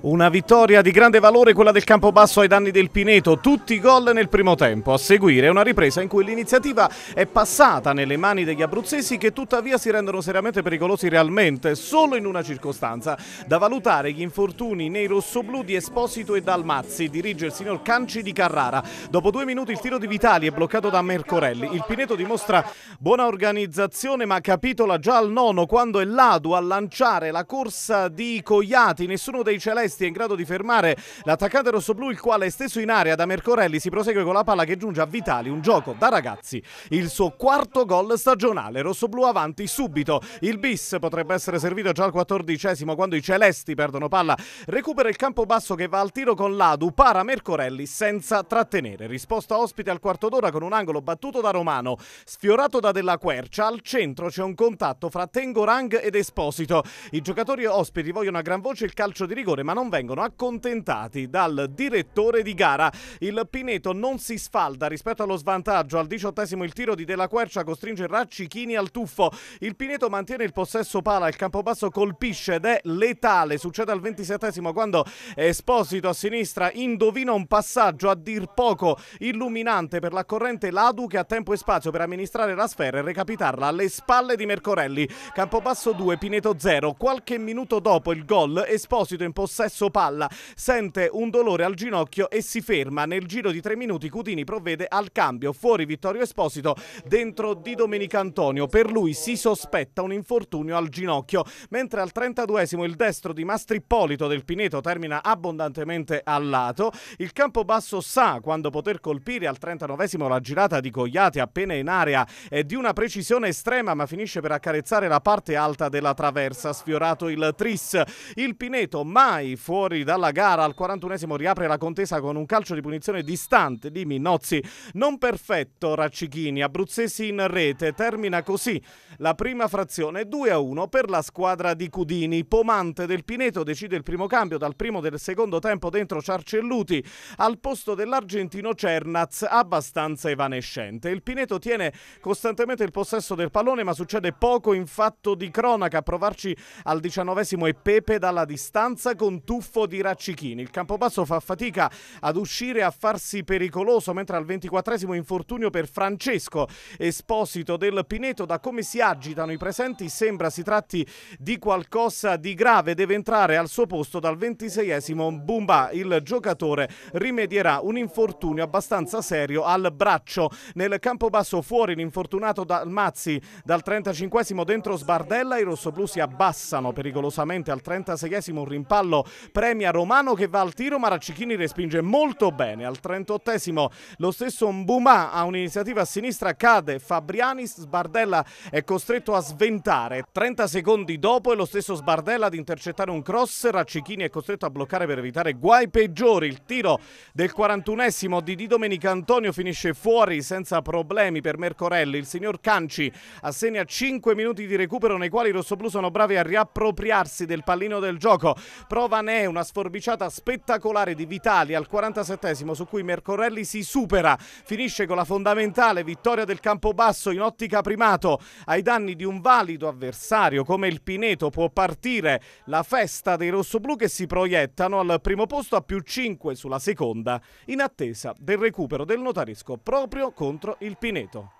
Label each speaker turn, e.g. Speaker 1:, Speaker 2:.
Speaker 1: Una vittoria di grande valore quella del campo basso ai danni del Pineto, tutti i gol nel primo tempo. A seguire una ripresa in cui l'iniziativa è passata nelle mani degli abruzzesi che tuttavia si rendono seriamente pericolosi realmente solo in una circostanza. Da valutare gli infortuni nei rossoblù di Esposito e Dalmazzi, dirige il signor Canci di Carrara. Dopo due minuti il tiro di Vitali è bloccato da Mercorelli. Il Pineto dimostra buona organizzazione ma capitola già al nono quando è Ladu a lanciare la corsa di Cogliati. Nessuno dei celesti Modesti è in grado di fermare l'attaccante rossoblu, il quale è steso in area da Mercorelli si prosegue con la palla che giunge a Vitali, un gioco da ragazzi, il suo quarto gol stagionale, rossoblu avanti subito, il bis potrebbe essere servito già al quattordicesimo quando i celesti perdono palla, recupera il campo basso che va al tiro con Ladu, para Mercorelli senza trattenere, risposta ospite al quarto d'ora con un angolo battuto da Romano, sfiorato da Della Quercia, al centro c'è un contatto fra Tengorang ed Esposito, i giocatori ospiti vogliono a gran voce il calcio di rigore ma non non vengono accontentati dal direttore di gara. Il Pineto non si sfalda rispetto allo svantaggio. Al diciottesimo il tiro di Della Quercia costringe Raccichini al tuffo. Il Pineto mantiene il possesso pala, il Campobasso colpisce ed è letale. Succede al ventisettesimo quando Esposito a sinistra indovina un passaggio a dir poco illuminante per la corrente Ladu che ha tempo e spazio per amministrare la sfera e recapitarla alle spalle di Mercorelli. Campobasso 2, Pineto 0. Qualche minuto dopo il gol, Esposito in possesso presso palla, sente un dolore al ginocchio e si ferma. Nel giro di tre minuti Cutini provvede al cambio, fuori Vittorio Esposito, dentro di Domenica Antonio. Per lui si sospetta un infortunio al ginocchio, mentre al 32esimo il destro di Mastrippolito del Pineto termina abbondantemente al lato. Il campo basso sa quando poter colpire al 39esimo la girata di Cogliati appena in area è di una precisione estrema ma finisce per accarezzare la parte alta della traversa, sfiorato il tris. Il Pineto mai fuori dalla gara. Al 41esimo riapre la contesa con un calcio di punizione distante di Minozzi. Non perfetto Raccichini, Abruzzesi in rete. Termina così la prima frazione 2-1 a per la squadra di Cudini. Pomante del Pineto decide il primo cambio dal primo del secondo tempo dentro Ciarcelluti al posto dell'argentino Cernaz abbastanza evanescente. Il Pineto tiene costantemente il possesso del pallone ma succede poco in fatto di cronaca. A provarci al diciannovesimo e Pepe dalla distanza con tuffo di Raccichini. Il Campobasso fa fatica ad uscire a farsi pericoloso, mentre al 24 infortunio per Francesco Esposito del Pineto. Da come si agitano i presenti sembra si tratti di qualcosa di grave. Deve entrare al suo posto dal 26 Bumba. Il giocatore rimedierà un infortunio abbastanza serio al braccio. Nel Campobasso fuori l'infortunato Dalmazzi dal 35 dentro Sbardella. I rossoblù si abbassano pericolosamente al 36 un rimpallo premia Romano che va al tiro, ma Raccichini respinge molto bene. Al 38esimo lo stesso Mbuma ha un'iniziativa a sinistra, cade Fabrianis, Sbardella è costretto a sventare. 30 secondi dopo è lo stesso Sbardella ad intercettare un cross, Raccichini è costretto a bloccare per evitare guai peggiori. Il tiro del 41esimo di Di Domenica Antonio finisce fuori senza problemi per Mercorelli. Il signor Canci assegna 5 minuti di recupero nei quali i rossoblù sono bravi a riappropriarsi del pallino del gioco. Prova Sané, una sforbiciata spettacolare di Vitali al 47 esimo su cui Mercorelli si supera, finisce con la fondamentale vittoria del Campobasso in ottica primato ai danni di un valido avversario come il Pineto può partire la festa dei rossoblù che si proiettano al primo posto a più 5 sulla seconda in attesa del recupero del notaresco proprio contro il Pineto.